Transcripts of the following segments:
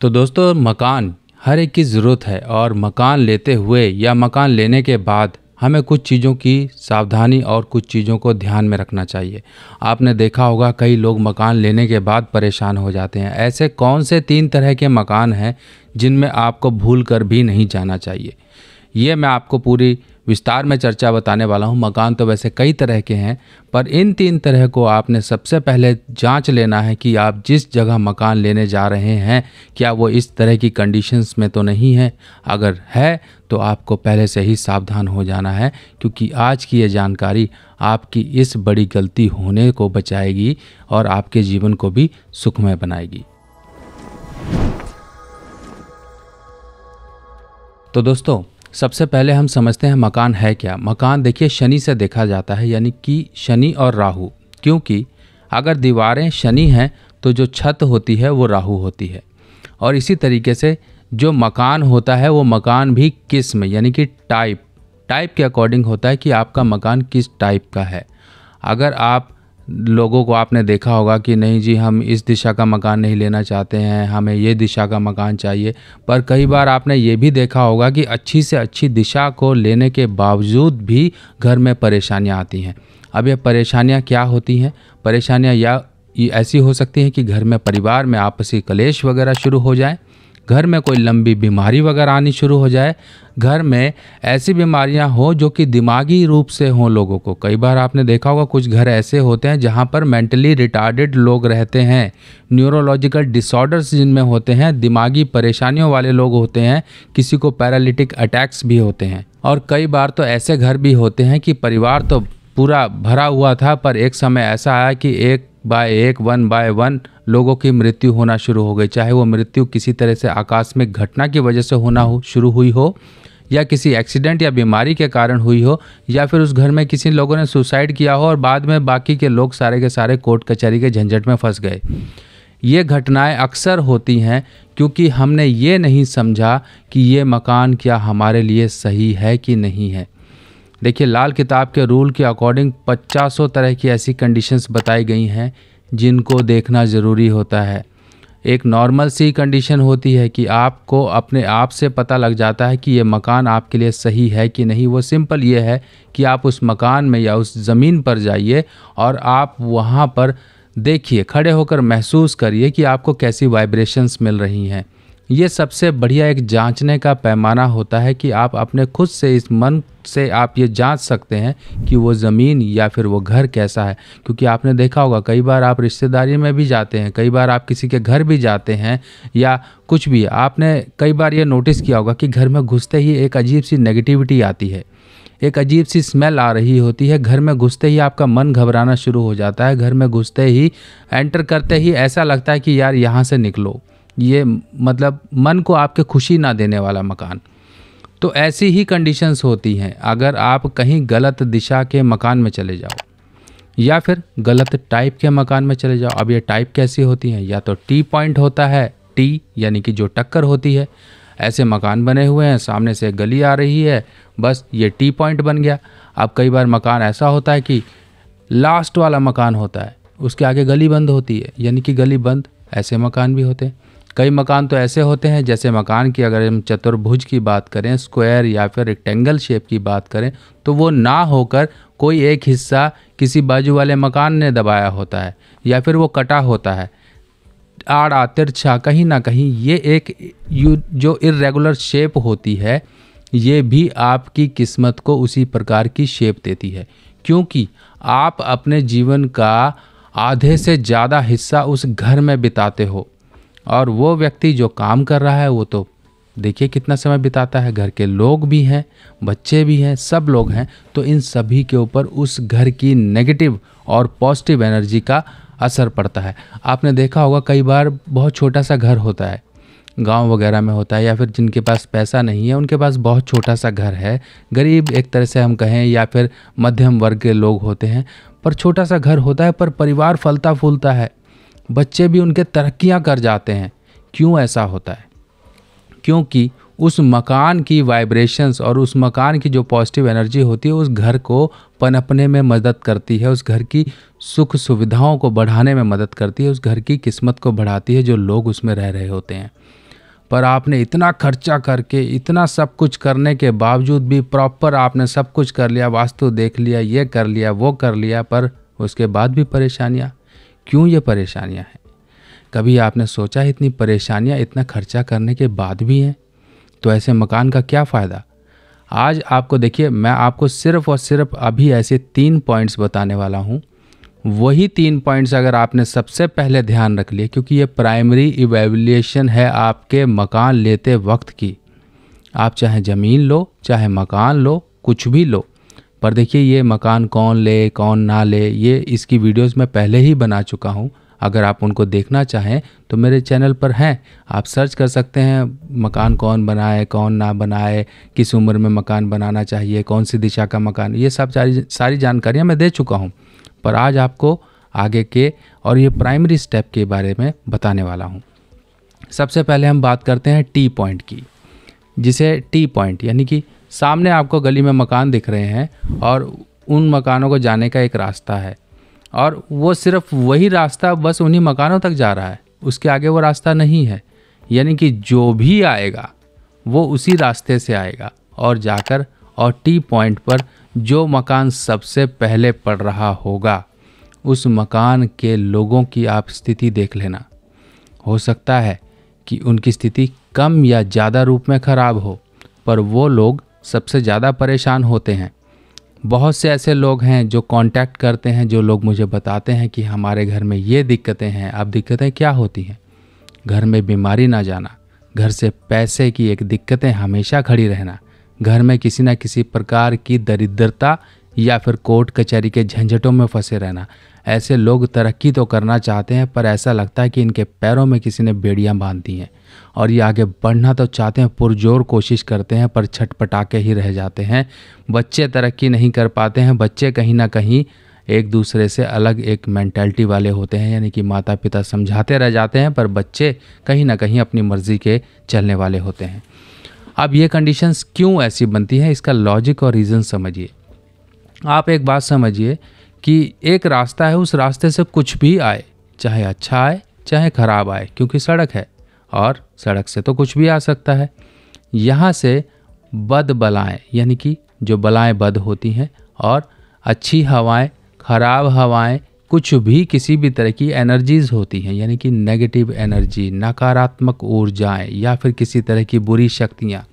तो दोस्तों मकान हर एक की ज़रूरत है और मकान लेते हुए या मकान लेने के बाद हमें कुछ चीज़ों की सावधानी और कुछ चीज़ों को ध्यान में रखना चाहिए आपने देखा होगा कई लोग मकान लेने के बाद परेशान हो जाते हैं ऐसे कौन से तीन तरह के मकान हैं जिनमें आपको भूल कर भी नहीं जाना चाहिए ये मैं आपको पूरी विस्तार में चर्चा बताने वाला हूँ मकान तो वैसे कई तरह के हैं पर इन तीन तरह को आपने सबसे पहले जांच लेना है कि आप जिस जगह मकान लेने जा रहे हैं क्या वो इस तरह की कंडीशंस में तो नहीं है अगर है तो आपको पहले से ही सावधान हो जाना है क्योंकि आज की ये जानकारी आपकी इस बड़ी गलती होने को बचाएगी और आपके जीवन को भी सुखमय बनाएगी तो दोस्तों सबसे पहले हम समझते हैं मकान है क्या मकान देखिए शनि से देखा जाता है यानी कि शनि और राहु क्योंकि अगर दीवारें शनि हैं तो जो छत होती है वो राहु होती है और इसी तरीके से जो मकान होता है वो मकान भी किस्म यानी कि टाइप टाइप के अकॉर्डिंग होता है कि आपका मकान किस टाइप का है अगर आप लोगों को आपने देखा होगा कि नहीं जी हम इस दिशा का मकान नहीं लेना चाहते हैं हमें ये दिशा का मकान चाहिए पर कई बार आपने ये भी देखा होगा कि अच्छी से अच्छी दिशा को लेने के बावजूद भी घर में परेशानियाँ आती हैं अब ये परेशानियाँ क्या होती हैं परेशानियाँ या ऐसी हो सकती हैं कि घर में परिवार में आपसी कलेश वगैरह शुरू हो जाएँ घर में कोई लंबी बीमारी वगैरह आनी शुरू हो जाए घर में ऐसी बीमारियां हो जो कि दिमागी रूप से हों लोगों को कई बार आपने देखा होगा कुछ घर ऐसे होते हैं जहां पर मेंटली रिटार्डेड लोग रहते हैं न्यूरोलॉजिकल डिसऑर्डर्स जिनमें होते हैं दिमागी परेशानियों वाले लोग होते हैं किसी को पैरालिटिक अटैक्स भी होते हैं और कई बार तो ऐसे घर भी होते हैं कि परिवार तो पूरा भरा हुआ था पर एक समय ऐसा आया कि एक बाय एक वन बाय वन लोगों की मृत्यु होना शुरू हो गई चाहे वो मृत्यु किसी तरह से आकस्मिक घटना की वजह से होना हो शुरू हुई हो या किसी एक्सीडेंट या बीमारी के कारण हुई हो या फिर उस घर में किसी लोगों ने सुसाइड किया हो और बाद में बाकी के लोग सारे के सारे कोर्ट कचहरी के झंझट में फंस गए ये घटनाएं अक्सर होती हैं क्योंकि हमने ये नहीं समझा कि ये मकान क्या हमारे लिए सही है कि नहीं है देखिए लाल किताब के रूल के अकॉर्डिंग पचासों तरह की ऐसी कंडीशंस बताई गई हैं जिनको देखना ज़रूरी होता है एक नॉर्मल सी कंडीशन होती है कि आपको अपने आप से पता लग जाता है कि ये मकान आपके लिए सही है कि नहीं वो सिंपल ये है कि आप उस मकान में या उस ज़मीन पर जाइए और आप वहाँ पर देखिए खड़े होकर महसूस करिए कि आपको कैसी वाइब्रेशंस मिल रही हैं ये सबसे बढ़िया एक जांचने का पैमाना होता है कि आप अपने खुद से इस मन से आप ये जांच सकते हैं कि वो ज़मीन या फिर वो घर कैसा है क्योंकि आपने देखा होगा कई बार आप रिश्तेदारी में भी जाते हैं कई बार आप किसी के घर भी जाते हैं या कुछ भी आपने कई बार ये नोटिस किया होगा कि घर में घुसते ही एक अजीब सी नेगेटिविटी आती है एक अजीब सी स्मेल आ रही होती है घर में घुसते ही आपका मन घबराना शुरू हो जाता है घर में घुसते ही एंटर करते ही ऐसा लगता है कि यार यहाँ से निकलो ये मतलब मन को आपके खुशी ना देने वाला मकान तो ऐसी ही कंडीशंस होती हैं अगर आप कहीं गलत दिशा के मकान में चले जाओ या फिर गलत टाइप के मकान में चले जाओ अब ये टाइप कैसी होती हैं या तो टी पॉइंट होता है टी यानी कि जो टक्कर होती है ऐसे मकान बने हुए हैं सामने से गली आ रही है बस ये टी पॉइंट बन गया अब कई बार मकान ऐसा होता है कि लास्ट वाला मकान होता है उसके आगे गली बंद होती है यानी कि गली बंद ऐसे मकान भी होते हैं कई मकान तो ऐसे होते हैं जैसे मकान की अगर हम चतुर्भुज की बात करें स्क्वायर या फिर रेक्टेंगल शेप की बात करें तो वो ना होकर कोई एक हिस्सा किसी बाजू वाले मकान ने दबाया होता है या फिर वो कटा होता है आड़ा तिरछा कहीं ना कहीं ये एक यू जो इरेगुलर शेप होती है ये भी आपकी किस्मत को उसी प्रकार की शेप देती है क्योंकि आप अपने जीवन का आधे से ज़्यादा हिस्सा उस घर में बिताते हो और वो व्यक्ति जो काम कर रहा है वो तो देखिए कितना समय बिताता है घर के लोग भी हैं बच्चे भी हैं सब लोग हैं तो इन सभी के ऊपर उस घर की नेगेटिव और पॉजिटिव एनर्जी का असर पड़ता है आपने देखा होगा कई बार बहुत छोटा सा घर होता है गांव वगैरह में होता है या फिर जिनके पास पैसा नहीं है उनके पास बहुत छोटा सा घर है गरीब एक तरह से हम कहें या फिर मध्यम वर्ग के लोग होते हैं पर छोटा सा घर होता है पर परिवार फलता फूलता है बच्चे भी उनके तरक्कियाँ कर जाते हैं क्यों ऐसा होता है क्योंकि उस मकान की वाइब्रेशंस और उस मकान की जो पॉजिटिव एनर्जी होती है उस घर को पनपने में मदद करती है उस घर की सुख सुविधाओं को बढ़ाने में मदद करती है उस घर की किस्मत को बढ़ाती है जो लोग उसमें रह रहे होते हैं पर आपने इतना खर्चा करके इतना सब कुछ करने के बावजूद भी प्रॉपर आपने सब कुछ कर लिया वास्तु देख लिया ये कर लिया वो कर लिया पर उसके बाद भी परेशानियाँ क्यों ये परेशानियाँ हैं कभी आपने सोचा है इतनी परेशानियाँ इतना खर्चा करने के बाद भी हैं तो ऐसे मकान का क्या फ़ायदा आज आपको देखिए मैं आपको सिर्फ और सिर्फ अभी ऐसे तीन पॉइंट्स बताने वाला हूँ वही तीन पॉइंट्स अगर आपने सबसे पहले ध्यान रख लिए क्योंकि ये प्राइमरी इवेल्यूशन है आपके मकान लेते वक्त की आप चाहे ज़मीन लो चाहे मकान लो कुछ भी लो पर देखिए ये मकान कौन ले कौन ना ले ये इसकी वीडियोस मैं पहले ही बना चुका हूँ अगर आप उनको देखना चाहें तो मेरे चैनल पर हैं आप सर्च कर सकते हैं मकान कौन बनाए कौन ना बनाए किस उम्र में मकान बनाना चाहिए कौन सी दिशा का मकान ये सब सारी सारी जानकारियाँ मैं दे चुका हूँ पर आज आपको आगे के और ये प्राइमरी स्टेप के बारे में बताने वाला हूँ सबसे पहले हम बात करते हैं टी पॉइंट की जिसे टी पॉइंट यानी कि सामने आपको गली में मकान दिख रहे हैं और उन मकानों को जाने का एक रास्ता है और वो सिर्फ वही रास्ता बस उन्हीं मकानों तक जा रहा है उसके आगे वो रास्ता नहीं है यानी कि जो भी आएगा वो उसी रास्ते से आएगा और जाकर और टी पॉइंट पर जो मकान सबसे पहले पड़ रहा होगा उस मकान के लोगों की आप स्थिति देख लेना हो सकता है कि उनकी स्थिति कम या ज़्यादा रूप में ख़राब हो पर वो लोग सबसे ज़्यादा परेशान होते हैं बहुत से ऐसे लोग हैं जो कांटेक्ट करते हैं जो लोग मुझे बताते हैं कि हमारे घर में ये दिक्कतें हैं अब दिक्कतें क्या होती हैं घर में बीमारी ना जाना घर से पैसे की एक दिक्कतें हमेशा खड़ी रहना घर में किसी न किसी प्रकार की दरिद्रता या फिर कोर्ट कचहरी के झंझटों में फंसे रहना ऐसे लोग तरक्की तो करना चाहते हैं पर ऐसा लगता है कि इनके पैरों में किसी ने बेड़ियाँ बांध दी हैं और ये आगे बढ़ना तो चाहते हैं पुरजोर कोशिश करते हैं पर छटपटा के ही रह जाते हैं बच्चे तरक्की नहीं कर पाते हैं बच्चे कहीं ना कहीं एक दूसरे से अलग एक मैंटेलिटी वाले होते हैं यानी कि माता पिता समझाते रह जाते हैं पर बच्चे कहीं ना कहीं अपनी मर्ज़ी के चलने वाले होते हैं अब ये कंडीशंस क्यों ऐसी बनती हैं इसका लॉजिक और रीज़न समझिए आप एक बात समझिए कि एक रास्ता है उस रास्ते से कुछ भी आए चाहे अच्छा आए चाहे खराब आए क्योंकि सड़क है और सड़क से तो कुछ भी आ सकता है यहाँ से बद बलाएँ यानी कि जो बलाएँ बद होती हैं और अच्छी हवाएं खराब हवाएं कुछ भी किसी भी तरह की एनर्जीज़ होती हैं यानी कि नेगेटिव एनर्जी नकारात्मक ऊर्जाएं या फिर किसी तरह की बुरी शक्तियाँ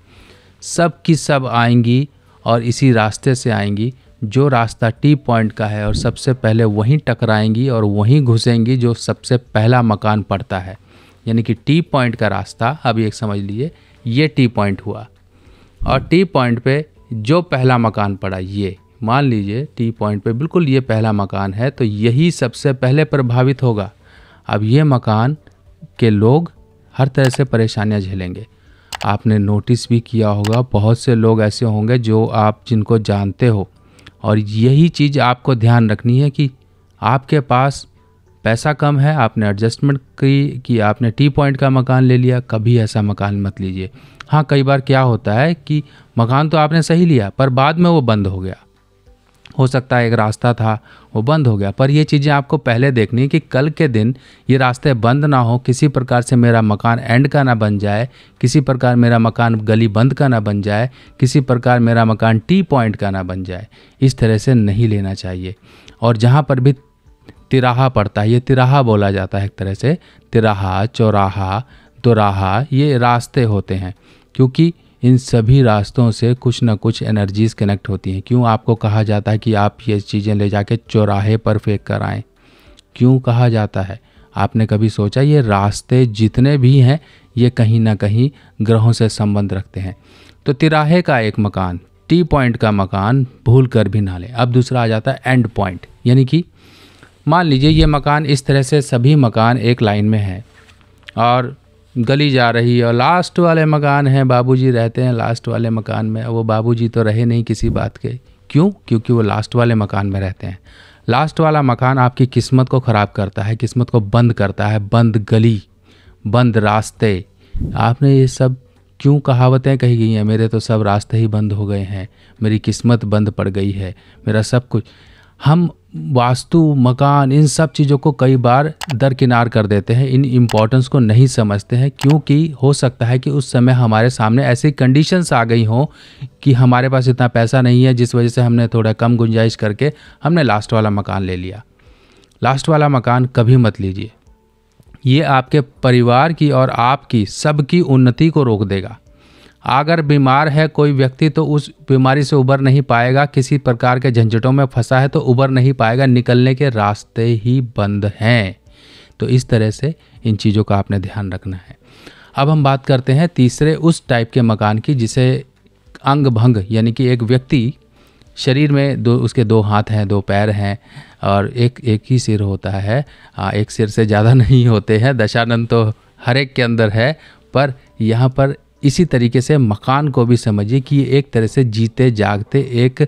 सब की सब आएंगी और इसी रास्ते से आएंगी जो रास्ता टी पॉइंट का है और सबसे पहले वहीं टकराएंगी और वहीं घुसेंगी जो सबसे पहला मकान पड़ता है यानी कि टी पॉइंट का रास्ता अभी एक समझ लीजिए ये टी पॉइंट हुआ और टी पॉइंट पे जो पहला मकान पड़ा ये मान लीजिए टी पॉइंट पे बिल्कुल ये पहला मकान है तो यही सबसे पहले प्रभावित होगा अब ये मकान के लोग हर तरह से परेशानियाँ झेलेंगे आपने नोटिस भी किया होगा बहुत से लोग ऐसे होंगे जो आप जिनको जानते हो और यही चीज़ आपको ध्यान रखनी है कि आपके पास पैसा कम है आपने एडजस्टमेंट की कि आपने टी पॉइंट का मकान ले लिया कभी ऐसा मकान मत लीजिए हाँ कई बार क्या होता है कि मकान तो आपने सही लिया पर बाद में वो बंद हो गया हो सकता है एक रास्ता था वो बंद हो गया पर ये चीज़ें आपको पहले देखनी है कि कल के दिन ये रास्ते बंद ना हो किसी प्रकार से मेरा मकान एंड का ना बन जाए किसी प्रकार मेरा मकान गली बंद का ना बन जाए किसी प्रकार मेरा मकान टी पॉइंट का ना बन जाए इस तरह से नहीं लेना चाहिए और जहाँ पर भी तिराहा पड़ता है ये तिराहा बोला जाता है एक तरह से तिराहा चौराहा दोराहा ये रास्ते होते हैं क्योंकि इन सभी रास्तों से कुछ ना कुछ एनर्जीज कनेक्ट होती हैं क्यों आपको कहा जाता है कि आप ये चीज़ें ले जाके चौराहे पर फेंक कर आएँ क्यों कहा जाता है आपने कभी सोचा ये रास्ते जितने भी हैं ये कहीं ना कहीं ग्रहों से संबंध रखते हैं तो तिराहे का एक मकान टी पॉइंट का मकान भूल कर भी ना लें अब दूसरा आ जाता है एंड पॉइंट यानी कि मान लीजिए ये मकान इस तरह से सभी मकान एक लाइन में है और गली जा रही है और लास्ट वाले मकान हैं बाबूजी रहते हैं लास्ट वाले मकान में वो बाबूजी तो रहे नहीं किसी बात के क्यों क्योंकि वो लास्ट वाले मकान में रहते हैं लास्ट वाला मकान आपकी किस्मत को ख़राब करता है किस्मत को बंद करता है बंद गली बंद रास्ते आपने ये सब क्यों कहावतें कही गई हैं मेरे तो सब रास्ते ही बंद हो गए हैं मेरी किस्मत बंद पड़ गई है मेरा सब कुछ हम वास्तु मकान इन सब चीज़ों को कई बार दरकिनार कर देते हैं इन इम्पोर्टेंस को नहीं समझते हैं क्योंकि हो सकता है कि उस समय हमारे सामने ऐसी कंडीशंस आ गई हों कि हमारे पास इतना पैसा नहीं है जिस वजह से हमने थोड़ा कम गुंजाइश करके हमने लास्ट वाला मकान ले लिया लास्ट वाला मकान कभी मत लीजिए ये आपके परिवार की और आपकी सबकी उन्नति को रोक देगा अगर बीमार है कोई व्यक्ति तो उस बीमारी से उबर नहीं पाएगा किसी प्रकार के झंझटों में फंसा है तो उबर नहीं पाएगा निकलने के रास्ते ही बंद हैं तो इस तरह से इन चीज़ों का आपने ध्यान रखना है अब हम बात करते हैं तीसरे उस टाइप के मकान की जिसे अंग भंग यानी कि एक व्यक्ति शरीर में दो उसके दो हाथ हैं दो पैर हैं और एक एक ही सिर होता है एक सिर से ज़्यादा नहीं होते हैं दशानंद तो हर एक के अंदर है पर यहाँ पर इसी तरीके से मकान को भी समझिए कि ये एक तरह से जीते जागते एक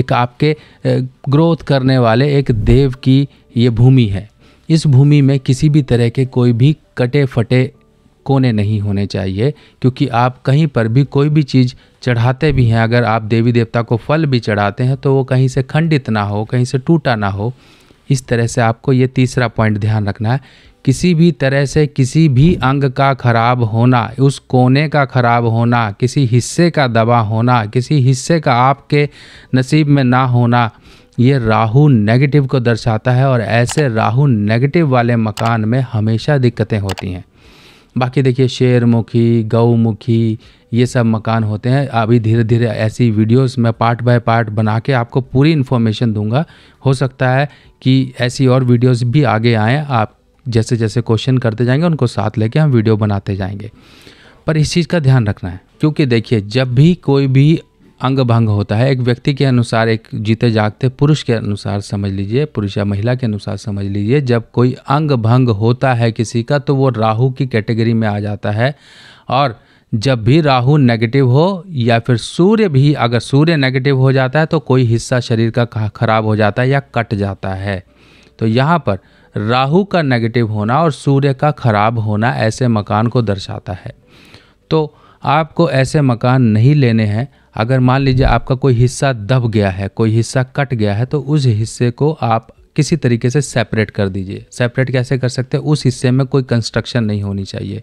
एक आपके ग्रोथ करने वाले एक देव की ये भूमि है इस भूमि में किसी भी तरह के कोई भी कटे फटे कोने नहीं होने चाहिए क्योंकि आप कहीं पर भी कोई भी चीज़ चढ़ाते भी हैं अगर आप देवी देवता को फल भी चढ़ाते हैं तो वो कहीं से खंडित ना हो कहीं से टूटा ना हो इस तरह से आपको ये तीसरा पॉइंट ध्यान रखना है किसी भी तरह से किसी भी अंग का खराब होना उस कोने का खराब होना किसी हिस्से का दबा होना किसी हिस्से का आपके नसीब में ना होना ये राहु नेगेटिव को दर्शाता है और ऐसे राहु नेगेटिव वाले मकान में हमेशा दिक्कतें होती हैं बाकी देखिए शेरमुखी गौमुखी ये सब मकान होते हैं अभी धीरे धीरे ऐसी वीडियोस मैं पार्ट बाय पार्ट बना के आपको पूरी इन्फॉर्मेशन दूंगा हो सकता है कि ऐसी और वीडियोस भी आगे आएँ आप जैसे जैसे क्वेश्चन करते जाएंगे उनको साथ लेके हम वीडियो बनाते जाएंगे पर इस चीज़ का ध्यान रखना है क्योंकि देखिए जब भी कोई भी अंग भंग होता है एक व्यक्ति के अनुसार एक जीते जागते पुरुष के अनुसार समझ लीजिए पुरुष या महिला के अनुसार समझ लीजिए जब कोई अंग भंग होता है किसी का तो वो राहु की कैटेगरी में आ जाता है और जब भी राहु नेगेटिव हो या फिर सूर्य भी अगर सूर्य नेगेटिव हो जाता है तो कोई हिस्सा शरीर का खराब हो जाता है या कट जाता है तो यहाँ पर राहु का नेगेटिव होना और सूर्य का खराब होना ऐसे मकान को दर्शाता है तो आपको ऐसे मकान नहीं लेने हैं अगर मान लीजिए आपका कोई हिस्सा दब गया है कोई हिस्सा कट गया है तो उस हिस्से को आप किसी तरीके से सेपरेट कर दीजिए सेपरेट कैसे कर सकते हैं उस हिस्से में कोई कंस्ट्रक्शन नहीं होनी चाहिए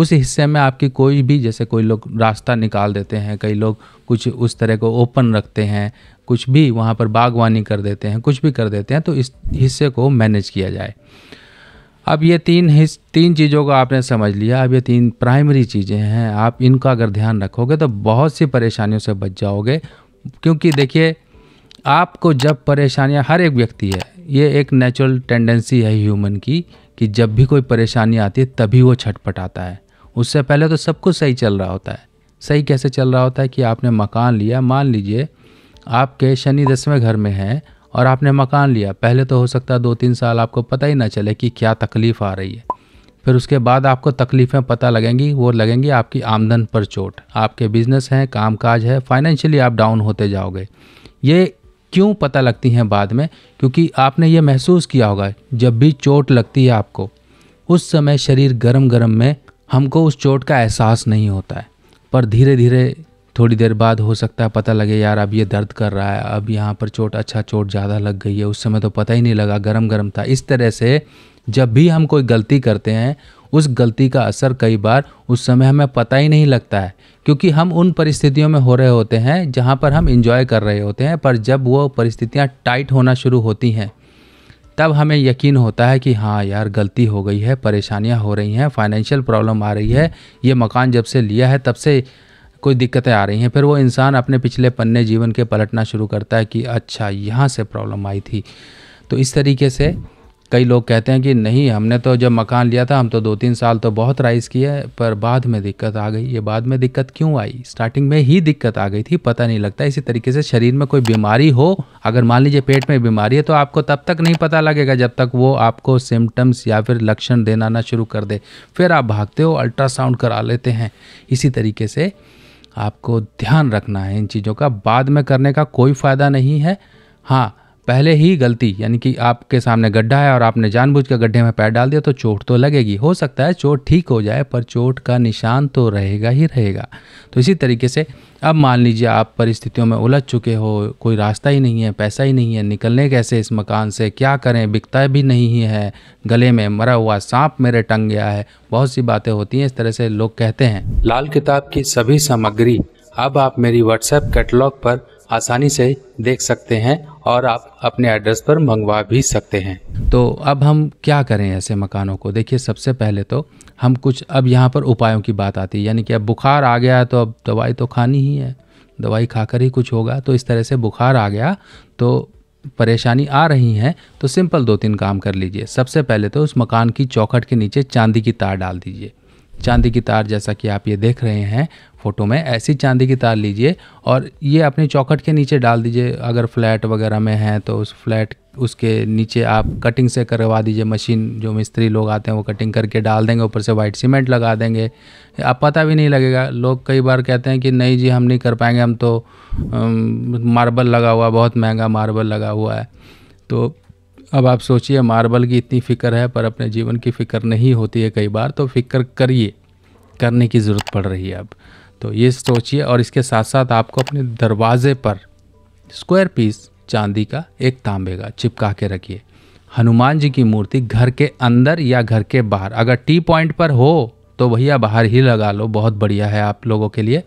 उस हिस्से में आपकी कोई भी जैसे कोई लोग रास्ता निकाल देते हैं कई लोग कुछ उस तरह को ओपन रखते हैं कुछ भी वहाँ पर बागवानी कर देते हैं कुछ भी कर देते हैं तो इस हिस्से को मैनेज किया जाए अब ये तीन हिस तीन चीज़ों को आपने समझ लिया अब ये तीन प्राइमरी चीज़ें हैं आप इनका अगर ध्यान रखोगे तो बहुत सी परेशानियों से बच जाओगे क्योंकि देखिए आपको जब परेशानियाँ हर एक व्यक्ति है ये एक नेचुरल टेंडेंसी है ह्यूमन की कि जब भी कोई परेशानी आती है तभी वो छटपट आता है उससे पहले तो सब कुछ सही चल रहा होता है सही कैसे चल रहा होता है कि आपने मकान लिया मान लीजिए आपके शनि दसवें घर में हैं और आपने मकान लिया पहले तो हो सकता है दो तीन साल आपको पता ही ना चले कि क्या तकलीफ़ आ रही है फिर उसके बाद आपको तकलीफ़ें पता लगेंगी वो लगेंगी आपकी आमदन पर चोट आपके बिजनेस हैं काज है फाइनेंशियली आप डाउन होते जाओगे ये क्यों पता लगती हैं बाद में क्योंकि आपने ये महसूस किया होगा जब भी चोट लगती है आपको उस समय शरीर गर्म गर्म में हमको उस चोट का एहसास नहीं होता है पर धीरे धीरे थोड़ी देर बाद हो सकता है पता लगे यार अब ये दर्द कर रहा है अब यहाँ पर चोट अच्छा चोट ज़्यादा लग गई है उस समय तो पता ही नहीं लगा गर्म गर्म था इस तरह से जब भी हम कोई गलती करते हैं उस गलती का असर कई बार उस समय हमें पता ही नहीं लगता है क्योंकि हम उन परिस्थितियों में हो रहे होते हैं जहाँ पर हम इंजॉय कर रहे होते हैं पर जब वो परिस्थितियाँ टाइट होना शुरू होती हैं तब हमें यकीन होता है कि हाँ यार गलती हो गई है परेशानियाँ हो रही हैं फाइनेंशियल प्रॉब्लम आ रही है ये मकान जब से लिया है तब से कोई दिक्कतें आ रही हैं फिर वो इंसान अपने पिछले पन्ने जीवन के पलटना शुरू करता है कि अच्छा यहाँ से प्रॉब्लम आई थी तो इस तरीके से कई लोग कहते हैं कि नहीं हमने तो जब मकान लिया था हम तो दो तीन साल तो बहुत राइस किया है पर बाद में दिक्कत आ गई ये बाद में दिक्कत क्यों आई स्टार्टिंग में ही दिक्कत आ गई थी पता नहीं लगता इसी तरीके से शरीर में कोई बीमारी हो अगर मान लीजिए पेट में बीमारी है तो आपको तब तक नहीं पता लगेगा जब तक वो आपको सिम्टम्स या फिर लक्षण देना ना शुरू कर दे फिर आप भागते हो अल्ट्रासाउंड करा लेते हैं इसी तरीके से आपको ध्यान रखना है इन चीज़ों का बाद में करने का कोई फ़ायदा नहीं है हाँ पहले ही गलती यानी कि आपके सामने गड्ढा है और आपने जानबूझ के गड्ढे में पैर डाल दिया तो चोट तो लगेगी हो सकता है चोट ठीक हो जाए पर चोट का निशान तो रहेगा ही रहेगा तो इसी तरीके से अब मान लीजिए आप परिस्थितियों में उलझ चुके हो कोई रास्ता ही नहीं है पैसा ही नहीं है निकलने कैसे इस मकान से क्या करें बिकता भी नहीं है गले में मरा हुआ सांप मेरे टंग गया है बहुत सी बातें होती हैं इस तरह से लोग कहते हैं लाल किताब की सभी सामग्री अब आप मेरी व्हाट्सएप कैटलॉग पर आसानी से देख सकते हैं और आप अपने एड्रेस पर मंगवा भी सकते हैं तो अब हम क्या करें ऐसे मकानों को देखिए सबसे पहले तो हम कुछ अब यहाँ पर उपायों की बात आती है यानी कि अब बुखार आ गया तो अब दवाई तो खानी ही है दवाई खाकर ही कुछ होगा तो इस तरह से बुखार आ गया तो परेशानी आ रही है तो सिंपल दो तीन काम कर लीजिए सबसे पहले तो उस मकान की चौखट के नीचे चांदी की तार डाल दीजिए चांदी की तार जैसा कि आप ये देख रहे हैं फ़ोटो में ऐसी चांदी की तार लीजिए और ये अपनी चौखट के नीचे डाल दीजिए अगर फ्लैट वगैरह में है तो उस फ्लैट उसके नीचे आप कटिंग से करवा दीजिए मशीन जो मिस्त्री लोग आते हैं वो कटिंग करके डाल देंगे ऊपर से वाइट सीमेंट लगा देंगे आप पता भी नहीं लगेगा लोग कई बार कहते हैं कि नहीं जी हम नहीं कर पाएंगे हम तो मार्बल लगा हुआ बहुत महंगा मार्बल लगा हुआ है तो अब आप सोचिए मार्बल की इतनी फ़िक्र है पर अपने जीवन की फ़िक्र नहीं होती है कई बार तो फ़िक्र करिए करने की ज़रूरत पड़ रही है अब तो ये सोचिए और इसके साथ साथ आपको अपने दरवाजे पर स्क्वायर पीस चांदी का एक तांबे का चिपका के रखिए हनुमान जी की मूर्ति घर के अंदर या घर के बाहर अगर टी पॉइंट पर हो तो भैया बाहर ही लगा लो बहुत बढ़िया है आप लोगों के लिए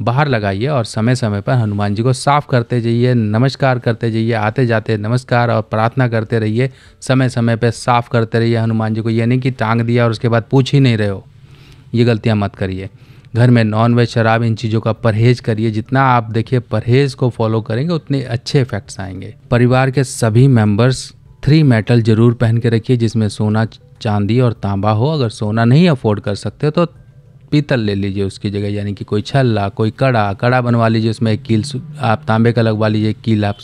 बाहर लगाइए और समय समय पर हनुमान जी को साफ करते जाइए नमस्कार करते जाइए आते जाते नमस्कार और प्रार्थना करते रहिए समय समय पर साफ करते रहिए हनुमान जी को ये नहीं कि टांग दिया और उसके बाद पूछ ही नहीं रहे हो ये गलतियाँ मत करिए घर में नॉन वेज शराब इन चीज़ों का परहेज करिए जितना आप देखिए परहेज को फॉलो करेंगे उतने अच्छे इफेक्ट्स आएंगे परिवार के सभी मेंबर्स थ्री मेटल जरूर पहन के रखिए जिसमें सोना चांदी और तांबा हो अगर सोना नहीं अफोर्ड कर सकते तो पीतल ले लीजिए उसकी जगह यानी कि कोई छल्ला कोई कड़ा कड़ा बनवा लीजिए उसमें एक कील आप तांबे का लगवा लीजिए कील आप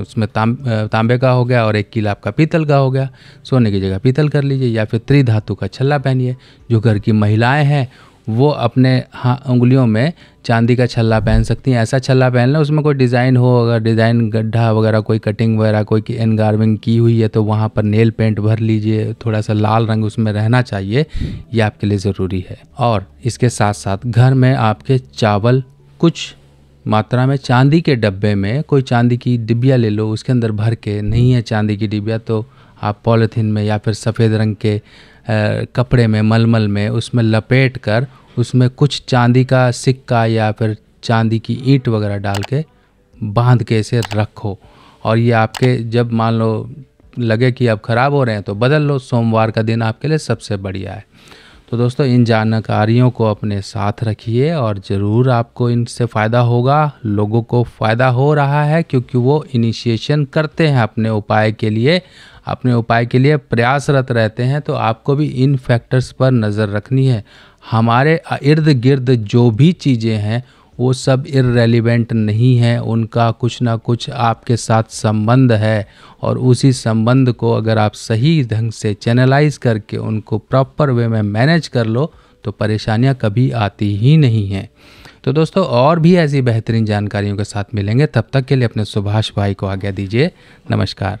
उसमें ताम तांबे का हो गया और एक कील आपका पीतल का हो गया सोने की जगह पीतल कर लीजिए या फिर त्रिधातु का छल्ला पहनिए जो घर की महिलाएं हैं वो अपने हाँ उंगलियों में चांदी का छल्ला पहन सकती हैं ऐसा छल्ला पहन लें उसमें कोई डिज़ाइन हो अगर डिज़ाइन गड्ढा वगैरह कोई कटिंग वगैरह कोई एनगार्विंग की हुई है तो वहाँ पर नेल पेंट भर लीजिए थोड़ा सा लाल रंग उसमें रहना चाहिए ये आपके लिए ज़रूरी है और इसके साथ साथ घर में आपके चावल कुछ मात्रा में चांदी के डब्बे में कोई चांदी की डिबिया ले लो उसके अंदर भर के नहीं है चांदी की डिबिया तो आप पॉलीथीन में या फिर सफ़ेद रंग के कपड़े में मलमल में उसमें लपेट कर उसमें कुछ चांदी का सिक्का या फिर चांदी की ईंट वगैरह डाल के बांध के इसे रखो और ये आपके जब मान लो लगे कि अब ख़राब हो रहे हैं तो बदल लो सोमवार का दिन आपके लिए सबसे बढ़िया है तो दोस्तों इन जानकारियों को अपने साथ रखिए और ज़रूर आपको इनसे फ़ायदा होगा लोगों को फ़ायदा हो रहा है क्योंकि वो इनिशिएशन करते हैं अपने उपाय के लिए अपने उपाय के लिए प्रयासरत रहते हैं तो आपको भी इन फैक्टर्स पर नज़र रखनी है हमारे इर्द गिर्द जो भी चीज़ें हैं वो सब इरेलीवेंट नहीं है उनका कुछ ना कुछ आपके साथ संबंध है और उसी संबंध को अगर आप सही ढंग से चैनलाइज करके उनको प्रॉपर वे में मैनेज कर लो तो परेशानियाँ कभी आती ही नहीं हैं तो दोस्तों और भी ऐसी बेहतरीन जानकारियों के साथ मिलेंगे तब तक के लिए अपने सुभाष भाई को आज्ञा दीजिए नमस्कार